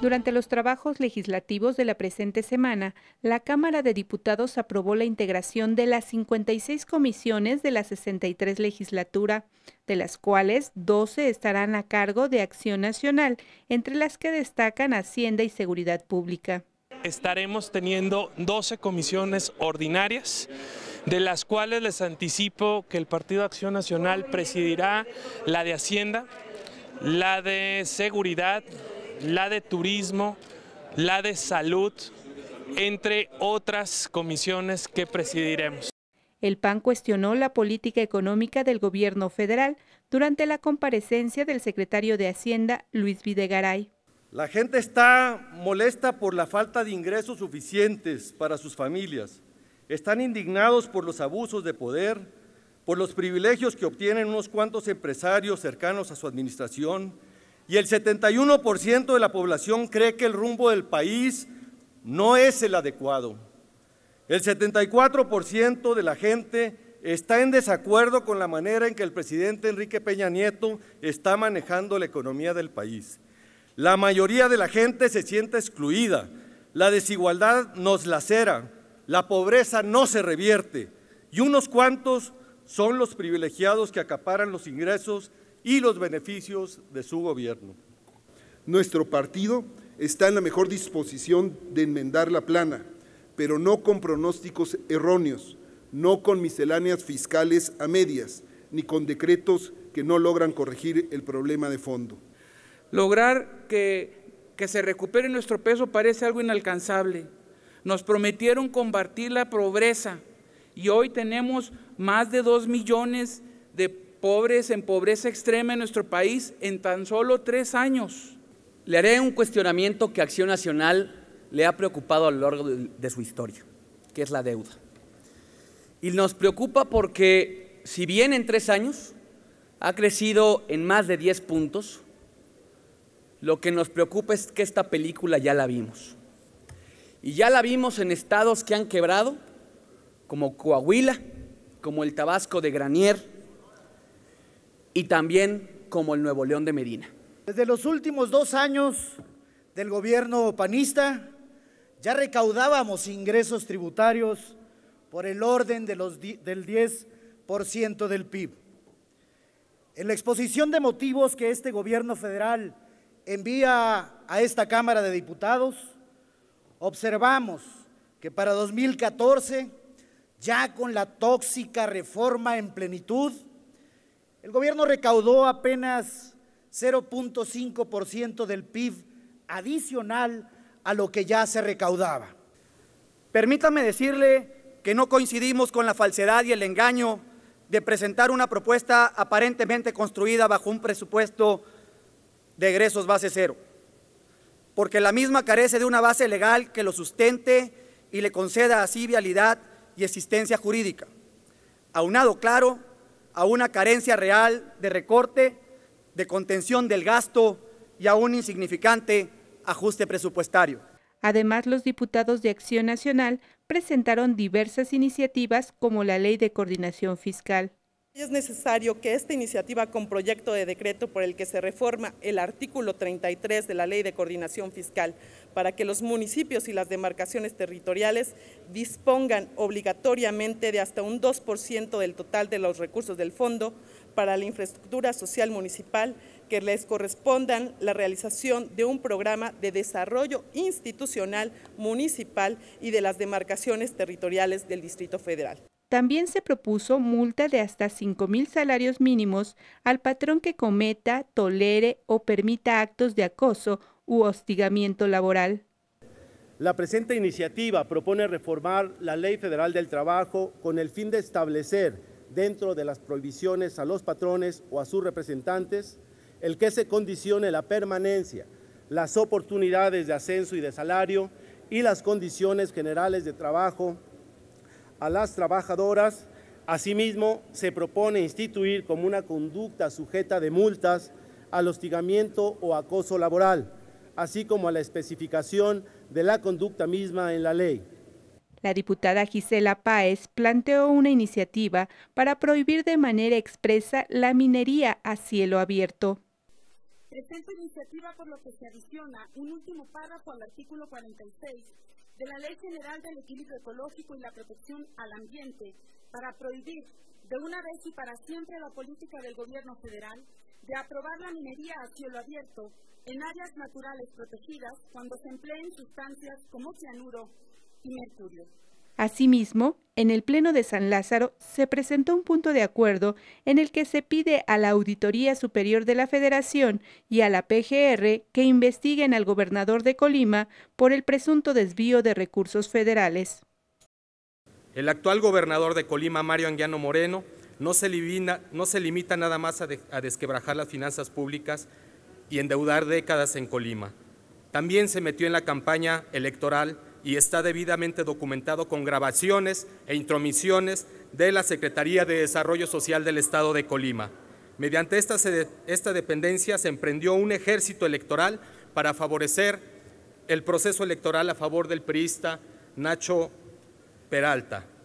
Durante los trabajos legislativos de la presente semana, la Cámara de Diputados aprobó la integración de las 56 comisiones de la 63 legislatura, de las cuales 12 estarán a cargo de Acción Nacional, entre las que destacan Hacienda y Seguridad Pública. Estaremos teniendo 12 comisiones ordinarias de las cuales les anticipo que el Partido Acción Nacional presidirá la de Hacienda, la de Seguridad, la de Turismo, la de Salud, entre otras comisiones que presidiremos. El PAN cuestionó la política económica del gobierno federal durante la comparecencia del secretario de Hacienda, Luis Videgaray. La gente está molesta por la falta de ingresos suficientes para sus familias. Están indignados por los abusos de poder, por los privilegios que obtienen unos cuantos empresarios cercanos a su administración y el 71% de la población cree que el rumbo del país no es el adecuado. El 74% de la gente está en desacuerdo con la manera en que el presidente Enrique Peña Nieto está manejando la economía del país. La mayoría de la gente se siente excluida, la desigualdad nos lacera, la pobreza no se revierte y unos cuantos son los privilegiados que acaparan los ingresos y los beneficios de su gobierno. Nuestro partido está en la mejor disposición de enmendar la plana, pero no con pronósticos erróneos, no con misceláneas fiscales a medias, ni con decretos que no logran corregir el problema de fondo. Lograr que, se recupere nuestro peso parece algo inalcanzable. Nos prometieron combatir la pobreza y hoy tenemos más de dos millones de pobres en pobreza extrema en nuestro país en tan solo tres años. Le haré un cuestionamiento que Acción Nacional le ha preocupado a lo largo de su historia, que es la deuda. Y nos preocupa porque si bien en tres años ha crecido en más de 10 puntos, lo que nos preocupa es que esta película ya la vimos. Y ya la vimos en estados que han quebrado, como Coahuila, como el Tabasco de Granier, y también como el Nuevo León de Medina. Desde los últimos dos años del gobierno panista, ya recaudábamos ingresos tributarios por el orden de los del 10% del PIB. En la exposición de motivos que este gobierno federal envía a esta Cámara de Diputados, observamos que para 2014, ya con la tóxica reforma en plenitud, el gobierno recaudó apenas 0.5% del PIB adicional a lo que ya se recaudaba. Permítame decirle que no coincidimos con la falsedad y el engaño de presentar una propuesta aparentemente construida bajo un presupuesto de egresos base cero, porque la misma carece de una base legal que lo sustente y le conceda así vialidad y existencia jurídica, aunado claro a una carencia real de recorte, de contención del gasto y a un insignificante ajuste presupuestario. Además, los diputados de Acción Nacional presentaron diversas iniciativas como la Ley de Coordinación Fiscal. Es necesario que esta iniciativa con proyecto de decreto por el que se reforma el artículo 33 de la Ley de Coordinación Fiscal para que los municipios y las demarcaciones territoriales dispongan obligatoriamente de hasta un 2% del total de los recursos del fondo para la infraestructura social municipal que les correspondan la realización de un programa de desarrollo institucional municipal y de las demarcaciones territoriales del Distrito Federal. También se propuso multa de hasta 5.000 salarios mínimos al patrón que cometa, tolere o permita actos de acoso u hostigamiento laboral. La presente iniciativa propone reformar la Ley Federal del Trabajo con el fin de establecer dentro de las prohibiciones a los patrones o a sus representantes el que se condicione la permanencia, las oportunidades de ascenso y de salario y las condiciones generales de trabajo a las trabajadoras. Asimismo, se propone instituir como una conducta sujeta de multas al hostigamiento o acoso laboral, así como a la especificación de la conducta misma en la ley. La diputada Gisela Páez planteó una iniciativa para prohibir de manera expresa la minería a cielo abierto. por que se un último párrafo al artículo 46 de la Ley General del Equilibrio Ecológico y la Protección al Ambiente para prohibir de una vez y para siempre la política del Gobierno federal de aprobar la minería a cielo abierto en áreas naturales protegidas cuando se empleen sustancias como cianuro y mercurio. Asimismo, en el Pleno de San Lázaro se presentó un punto de acuerdo en el que se pide a la Auditoría Superior de la Federación y a la PGR que investiguen al gobernador de Colima por el presunto desvío de recursos federales. El actual gobernador de Colima, Mario Anguiano Moreno, no se, limita, nada más a, a desquebrajar las finanzas públicas y endeudar décadas en Colima. También se metió en la campaña electoral y está debidamente documentado con grabaciones e intromisiones de la Secretaría de Desarrollo Social del Estado de Colima. Mediante esta, dependencia se emprendió un ejército electoral para favorecer el proceso electoral a favor del priista Nacho Peralta.